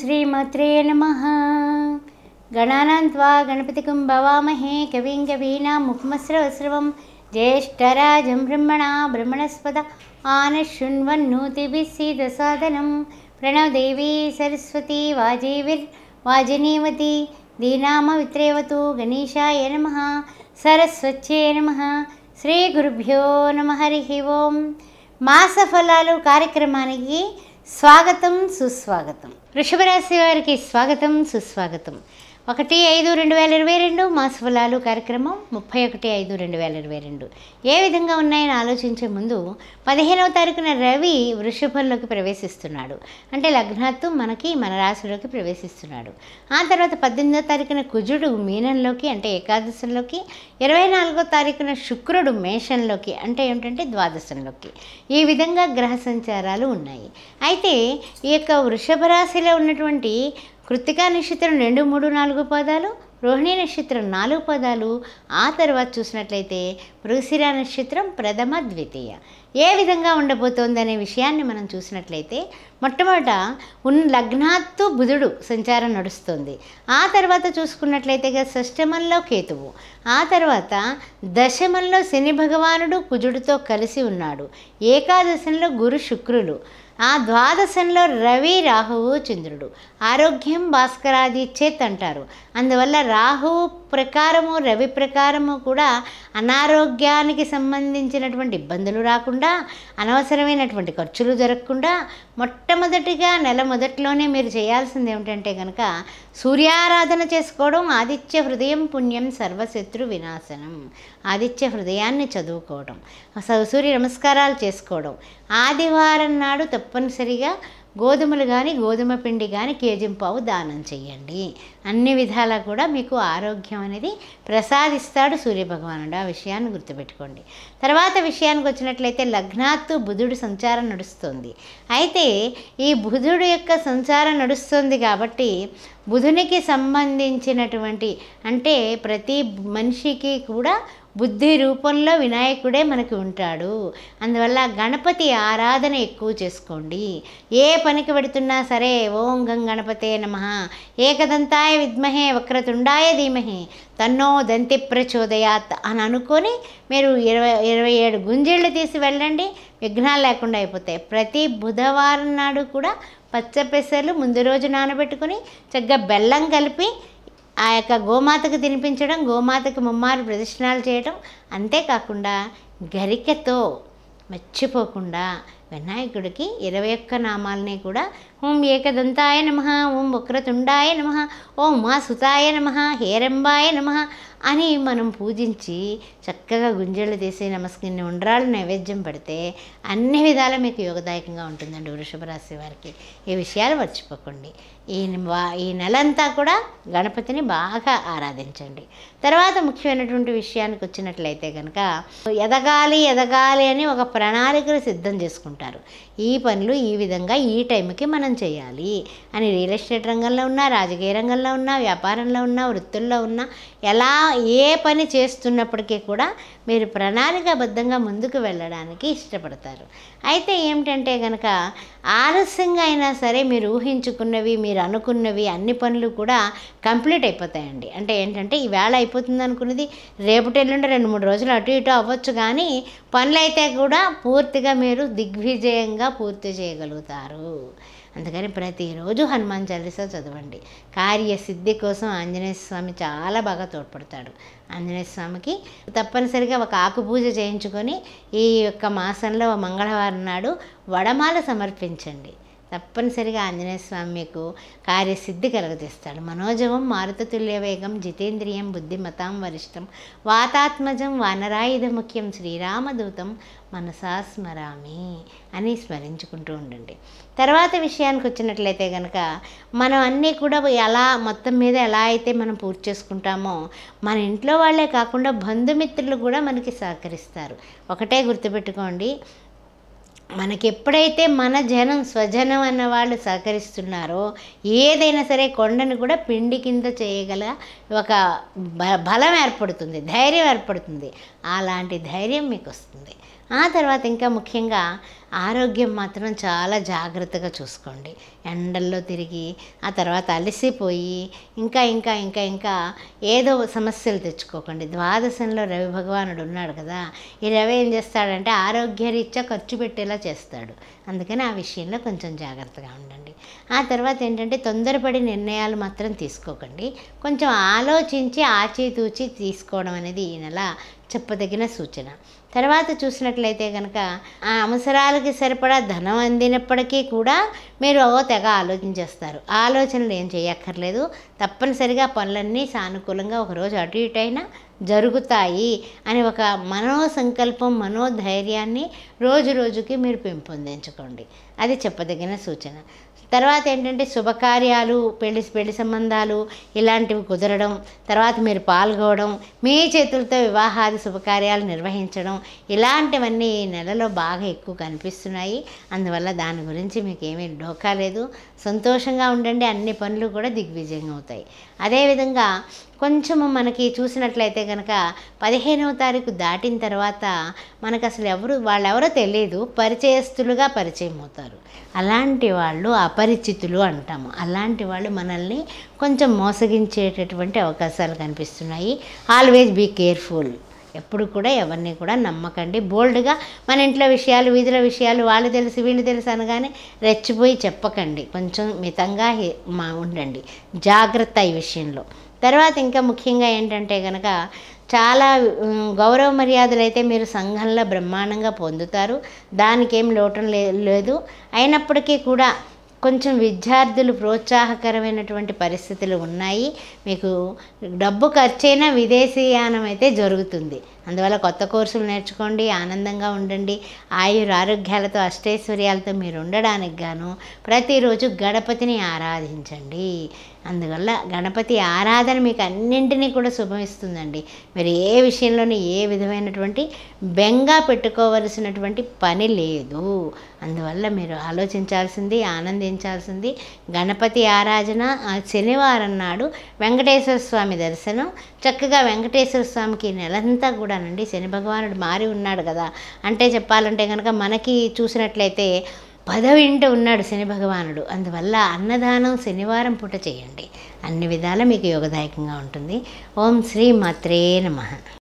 श्रीमत्रे नमः गणानान्त्वा गणपतिकं भवामहे कविं कवीनां मुखमस्रवस्रवं ज्येष्ठराजं ब्रह्मणा ब्रह्मणस्पद आनशृण्वन्नोतिभिः सीदसादनं प्रणवदेवी सरस्वती वाजिनीवती दीनामवित्रेवतु गणेशाय नमः సరస్వచ్చే నమ శ్రీ గురుభ్యో నమ హరి ఓం మాసఫలాలు కార్యక్రమానికి స్వాగతం సుస్వాగతం వృషభరాశి వారికి స్వాగతం సుస్వాగతం ఒకటి ఐదు రెండు వేల ఇరవై రెండు ఫులాలు కార్యక్రమం ముప్పై ఒకటి ఐదు రెండు వేల ఇరవై రెండు ఏ విధంగా ఉన్నాయని ఆలోచించే ముందు పదిహేనవ తారీఖున రవి వృషభంలోకి ప్రవేశిస్తున్నాడు అంటే లగ్నాత్తు మనకి మన రాశిలోకి ప్రవేశిస్తున్నాడు ఆ తర్వాత పద్దెనిమిదో తారీఖున కుజుడు మీనంలోకి అంటే ఏకాదశంలోకి ఇరవై నాలుగో తారీఖున శుక్రుడు మేషంలోకి అంటే ఏమిటంటే ద్వాదశంలోకి ఈ విధంగా గ్రహ సంచారాలు ఉన్నాయి అయితే ఈ యొక్క వృషభ రాశిలో ఉన్నటువంటి కృత్తికా నక్షత్రం రెండు మూడు నాలుగు పదాలు రోహిణి నక్షత్రం నాలుగు పదాలు ఆ తర్వాత చూసినట్లయితే మృగశిర నక్షత్రం ప్రథమ ద్వితీయ ఏ విధంగా ఉండబోతోందనే విషయాన్ని మనం చూసినట్లయితే మొట్టమొదట ఉన్న లగ్నాత్తు బుధుడు సంచారం నడుస్తుంది ఆ తర్వాత చూసుకున్నట్లయితే షష్టమంలో కేతువు ఆ తర్వాత దశమంలో శని భగవానుడు కుజుడితో కలిసి ఉన్నాడు ఏకాదశంలో గురు శుక్రులు ఆ ద్వాదశంలో రవి రాహువు చంద్రుడు ఆరోగ్యం భాస్కరాది చేత్ అంటారు అందువల్ల రాహువు ప్రకారము రవి ప్రకారము కూడా అనారోగ్యానికి సంబంధించినటువంటి ఇబ్బందులు రాకుండా అనవసరమైనటువంటి ఖర్చులు జరగకుండా మొట్టమొదటిగా నెల మొదట్లోనే మీరు చేయాల్సింది ఏమిటంటే కనుక సూర్యారాధన చేసుకోవడం ఆదిత్య హృదయం పుణ్యం సర్వశత్రు వినాశనం ఆదిత్య హృదయాన్ని చదువుకోవడం సూర్య నమస్కారాలు చేసుకోవడం ఆదివారం నాడు తప్పనిసరిగా గోధుమలు కానీ గోధుమ పిండి కానీ కేజీ పావు దానం చేయండి అన్ని విధాలా కూడా మీకు ఆరోగ్యం అనేది ప్రసాదిస్తాడు సూర్యభగవానుడు ఆ విషయాన్ని గుర్తుపెట్టుకోండి తర్వాత విషయానికి వచ్చినట్లయితే లగ్నాత్తు బుధుడు సంచారం నడుస్తుంది అయితే ఈ బుధుడు యొక్క సంచారం నడుస్తుంది కాబట్టి బుధునికి సంబంధించినటువంటి అంటే ప్రతి మనిషికి కూడా బుద్ధి రూపంలో వినాయకుడే మనకి ఉంటాడు అందువల్ల గణపతి ఆరాధన ఎక్కువ చేసుకోండి ఏ పనికి పెడుతున్నా సరే ఓం గం గణపతే నమ ఏకదంతాయ విద్మహే వక్రతుండాయ ధీమహే తన్నో దంతి ప్రచోదయాత్ అని అనుకొని మీరు ఇరవై ఇరవై ఏడు గుంజీళ్ళు తీసి వెళ్ళండి విఘ్నాలు లేకుండా అయిపోతాయి ప్రతి బుధవారం నాడు కూడా పచ్చపెసలు ముందు రోజు నానబెట్టుకుని చక్కగా బెల్లం కలిపి ఆ యొక్క గోమాతకు తినిపించడం గోమాతకు ముమ్మారు ప్రదర్శనలు చేయడం అంతేకాకుండా గరికతో మర్చిపోకుండా వినాయకుడికి ఇరవై ఒక్క నామాలని కూడా ఓం ఏకదంతాయ నమ ఓం వక్రతుండాయ నమ ఓం మాసుతాయ నమ హేరంబాయ నమ అని మనం పూజించి చక్కగా గుంజళ్ళు తీసి నమస్కరిన ఉండ్రాలు నైవేద్యం పెడితే అన్ని విధాల మీకు యోగదాయకంగా ఉంటుందండి వృషభ రాశి వారికి ఈ విషయాలు మర్చిపోకండి ఈ ఈ నెలంతా కూడా గణపతిని బాగా ఆరాధించండి తర్వాత ముఖ్యమైనటువంటి విషయానికి వచ్చినట్లయితే కనుక ఎదగాలి ఎదగాలి అని ఒక ప్రణాళికను సిద్ధం చేసుకుంటారు ఈ పనులు ఈ విధంగా ఈ టైంకి మనం విజయవంతం చేయాలి అని రియల్ ఎస్టేట్ రంగంలో ఉన్నా రాజకీయ రంగంలో ఉన్నా వ్యాపారంలో ఉన్నా వృత్తుల్లో ఉన్నా ఎలా ఏ పని చేస్తున్నప్పటికీ కూడా మీరు ప్రణాళికాబద్ధంగా ముందుకు వెళ్ళడానికి ఇష్టపడతారు అయితే ఏమిటంటే కనుక ఆలస్యంగా అయినా సరే మీరు ఊహించుకున్నవి మీరు అనుకున్నవి అన్ని పనులు కూడా కంప్లీట్ అయిపోతాయండి అంటే ఏంటంటే ఈవేళ అయిపోతుంది అనుకున్నది రేపటెల్లుండి రెండు మూడు రోజులు అటు ఇటు అవ్వచ్చు కానీ పనులైతే కూడా పూర్తిగా మీరు దిగ్విజయంగా పూర్తి చేయగలుగుతారు అందుకని ప్రతిరోజు హనుమాన్ చాలీసా చదవండి కార్యసిద్ధి కోసం ఆంజనేయ స్వామి చాలా బాగా తోడ్పడతాడు ఆంజనేయ స్వామికి తప్పనిసరిగా ఒక ఆకు పూజ చేయించుకొని ఈ యొక్క మాసంలో మంగళవారం నాడు వడమాల సమర్పించండి తప్పనిసరిగా ఆంజనేయ స్వామి మీకు కార్యసిద్ధి కలగజేస్తాడు మనోజవం మారుతతుల్య వేగం జితేంద్రియం బుద్ధిమతాం వరిష్టం వాతాత్మజం వానరాయుధ ముఖ్యం శ్రీరామదూతం మనసా స్మరామి అని స్మరించుకుంటూ ఉండండి తర్వాత విషయానికి వచ్చినట్లయితే కనుక మనం అన్నీ కూడా ఎలా మొత్తం మీద ఎలా అయితే మనం పూర్తి చేసుకుంటామో మన ఇంట్లో వాళ్ళే కాకుండా బంధుమిత్రులు కూడా మనకి సహకరిస్తారు ఒకటే గుర్తుపెట్టుకోండి మనకి ఎప్పుడైతే మన జనం స్వజనం అన్న వాళ్ళు సహకరిస్తున్నారో ఏదైనా సరే కొండను కూడా పిండి కింద చేయగల ఒక బలం ఏర్పడుతుంది ధైర్యం ఏర్పడుతుంది అలాంటి ధైర్యం మీకు వస్తుంది ఆ తర్వాత ఇంకా ముఖ్యంగా ఆరోగ్యం మాత్రం చాలా జాగ్రత్తగా చూసుకోండి ఎండల్లో తిరిగి ఆ తర్వాత అలసిపోయి ఇంకా ఇంకా ఇంకా ఇంకా ఏదో సమస్యలు తెచ్చుకోకండి ద్వాదశంలో రవి భగవానుడు ఉన్నాడు కదా ఈ రవి ఏం చేస్తాడంటే ఆరోగ్యరీత్యా ఖర్చు పెట్టేలా చేస్తాడు అందుకని ఆ విషయంలో కొంచెం జాగ్రత్తగా ఉండండి ఆ తర్వాత ఏంటంటే తొందరపడి నిర్ణయాలు మాత్రం తీసుకోకండి కొంచెం ఆలోచించి ఆచితూచి తీసుకోవడం అనేది ఈ నెల చెప్పదగిన సూచన తర్వాత చూసినట్లయితే కనుక ఆ అవసరాలకి సరిపడా ధనం అందినప్పటికీ కూడా మీరు అవో తెగ ఆలోచించేస్తారు ఆలోచనలు ఏం చేయక్కర్లేదు తప్పనిసరిగా పనులన్నీ సానుకూలంగా ఒకరోజు అటు ఇటు అయినా జరుగుతాయి అని ఒక మనోసంకల్పం మనోధైర్యాన్ని రోజు రోజుకి మీరు పెంపొందించుకోండి అది చెప్పదగిన సూచన తర్వాత ఏంటంటే శుభకార్యాలు పెళ్లి పెళ్లి సంబంధాలు ఇలాంటివి కుదరడం తర్వాత మీరు పాల్గొవడం మీ చేతులతో వివాహాది శుభకార్యాలు నిర్వహించడం ఇలాంటివన్నీ ఈ నెలలో బాగా ఎక్కువ కనిపిస్తున్నాయి అందువల్ల దాని గురించి మీకు ఏమీ డోకా లేదు సంతోషంగా ఉండండి అన్ని పనులు కూడా దిగ్విజయం అవుతాయి అదేవిధంగా కొంచెము మనకి చూసినట్లయితే కనుక పదిహేనవ తారీఖు దాటిన తర్వాత మనకు అసలు ఎవరు వాళ్ళెవరో తెలియదు పరిచయస్తులుగా పరిచయం అవుతారు అలాంటి వాళ్ళు అపరిచితులు అంటాము అలాంటి వాళ్ళు మనల్ని కొంచెం మోసగించేటటువంటి అవకాశాలు కనిపిస్తున్నాయి ఆల్వేజ్ బీ కేర్ఫుల్ ఎప్పుడు కూడా ఎవరిని కూడా నమ్మకండి బోల్డ్గా మన ఇంట్లో విషయాలు వీధుల విషయాలు వాళ్ళు తెలుసు వీళ్ళు తెలుసు అనగానే రెచ్చిపోయి చెప్పకండి కొంచెం మితంగా మా ఉండండి జాగ్రత్త ఈ విషయంలో తర్వాత ఇంకా ముఖ్యంగా ఏంటంటే కనుక చాలా గౌరవ మర్యాదలు అయితే మీరు సంఘంలో బ్రహ్మాండంగా పొందుతారు దానికేం లోటం లేదు అయినప్పటికీ కూడా కొంచెం విద్యార్థులు ప్రోత్సాహకరమైనటువంటి పరిస్థితులు ఉన్నాయి మీకు డబ్బు ఖర్చైనా విదేశీయానం అయితే జరుగుతుంది అందువల్ల కొత్త కోర్సులు నేర్చుకోండి ఆనందంగా ఉండండి ఆయుర ఆరోగ్యాలతో అష్టైశ్వర్యాలతో మీరు ఉండడానికి గాను ప్రతిరోజు గణపతిని ఆరాధించండి అందువల్ల గణపతి ఆరాధన మీకు అన్నింటినీ కూడా శుభమిస్తుందండి మీరు ఏ విషయంలోనూ ఏ విధమైనటువంటి బెంగా పెట్టుకోవలసినటువంటి పని లేదు అందువల్ల మీరు ఆలోచించాల్సింది ఆనందించాల్సింది గణపతి ఆరాధన శనివారం నాడు వెంకటేశ్వర స్వామి దర్శనం చక్కగా వెంకటేశ్వర స్వామికి నెలంతా కూడానండి శని భగవానుడు మారి ఉన్నాడు కదా అంటే చెప్పాలంటే కనుక మనకి చూసినట్లయితే పదవింట ఉన్నాడు శని భగవానుడు అందువల్ల అన్నదానం శనివారం పూట చేయండి అన్ని విధాలా మీకు యోగదాయకంగా ఉంటుంది ఓం శ్రీ మాత్రే నమ